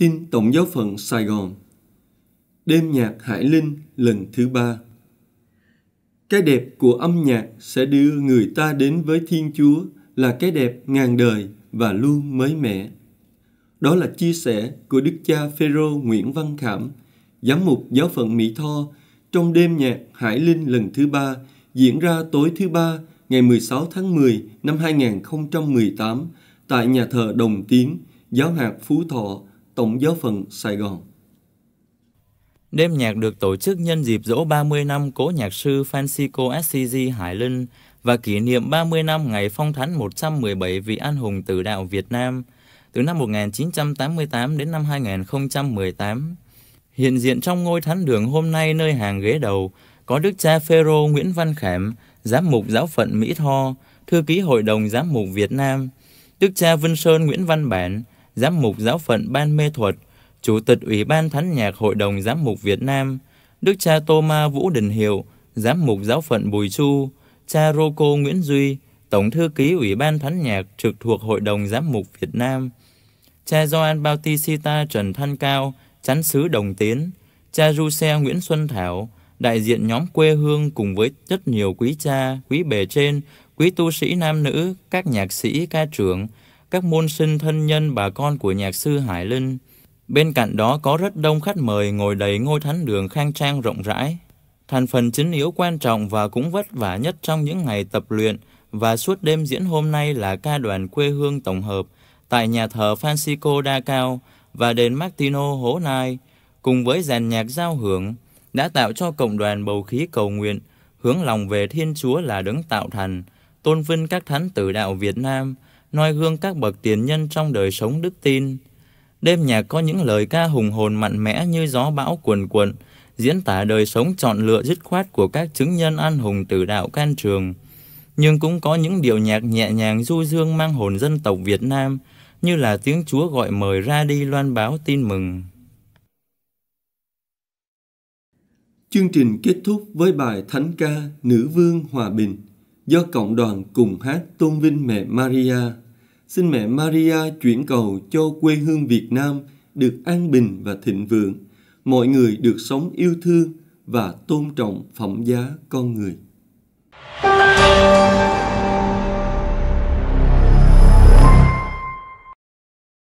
Tin Tổng giáo phận Sài Gòn Đêm nhạc Hải Linh lần thứ ba Cái đẹp của âm nhạc sẽ đưa người ta đến với Thiên Chúa là cái đẹp ngàn đời và luôn mới mẻ. Đó là chia sẻ của Đức cha Phêrô Nguyễn Văn Khảm, giám mục giáo phận Mỹ Tho trong đêm nhạc Hải Linh lần thứ ba diễn ra tối thứ ba ngày 16 tháng 10 năm 2018 tại nhà thờ Đồng Tiến, giáo hạt Phú Thọ, Tổng giáo phận Sài Gòn. Đêm nhạc được tổ chức nhân dịp dỗ 30 năm cố nhạc sư Francisco Assisi Hải Linh và kỷ niệm 30 năm ngày phong thánh 117 vị anh hùng tử đạo Việt Nam từ năm 1988 đến năm 2018. Hiện diện trong ngôi thánh đường hôm nay nơi hàng ghế đầu có Đức cha Phêrô Nguyễn Văn Khảm, giám mục giáo phận Mỹ Tho, thư ký Hội đồng Giám mục Việt Nam, Đức cha Vân Sơn Nguyễn Văn Bản, giám mục giáo phận Ban Mê Thuật, Chủ tịch Ủy ban Thánh nhạc Hội đồng Giám mục Việt Nam, Đức cha Tô Vũ Đình Hiệu, giám mục giáo phận Bùi Chu, cha Roco Nguyễn Duy, Tổng thư ký Ủy ban Thánh nhạc trực thuộc Hội đồng Giám mục Việt Nam, cha Doan Bautista Trần Thanh Cao, chánh sứ Đồng Tiến, cha Du Nguyễn Xuân Thảo, đại diện nhóm quê hương cùng với rất nhiều quý cha, quý bề trên, quý tu sĩ nam nữ, các nhạc sĩ, ca trưởng, các môn sinh thân nhân bà con của nhạc sư Hải Linh. Bên cạnh đó có rất đông khách mời ngồi đầy ngôi thánh đường khang trang rộng rãi. Thành phần chính yếu quan trọng và cũng vất vả nhất trong những ngày tập luyện và suốt đêm diễn hôm nay là ca đoàn quê hương tổng hợp tại nhà thờ Francisco Da Cao và đền Martino Hố Nai cùng với dàn nhạc giao hưởng đã tạo cho cộng đoàn bầu khí cầu nguyện hướng lòng về Thiên Chúa là đấng tạo thành, tôn vinh các thánh tử đạo Việt Nam noi gương các bậc tiền nhân trong đời sống đức tin. Đêm nhạc có những lời ca hùng hồn mạnh mẽ như gió bão cuồn cuộn, diễn tả đời sống chọn lựa dứt khoát của các chứng nhân an hùng tử đạo can trường. Nhưng cũng có những điệu nhạc nhẹ nhàng du dương mang hồn dân tộc Việt Nam, như là tiếng Chúa gọi mời ra đi loan báo tin mừng. Chương trình kết thúc với bài Thánh ca Nữ vương Hòa Bình do cộng đoàn cùng hát tôn vinh mẹ Maria. Xin mẹ Maria chuyển cầu cho quê hương Việt Nam được an bình và thịnh vượng, mọi người được sống yêu thương và tôn trọng phẩm giá con người.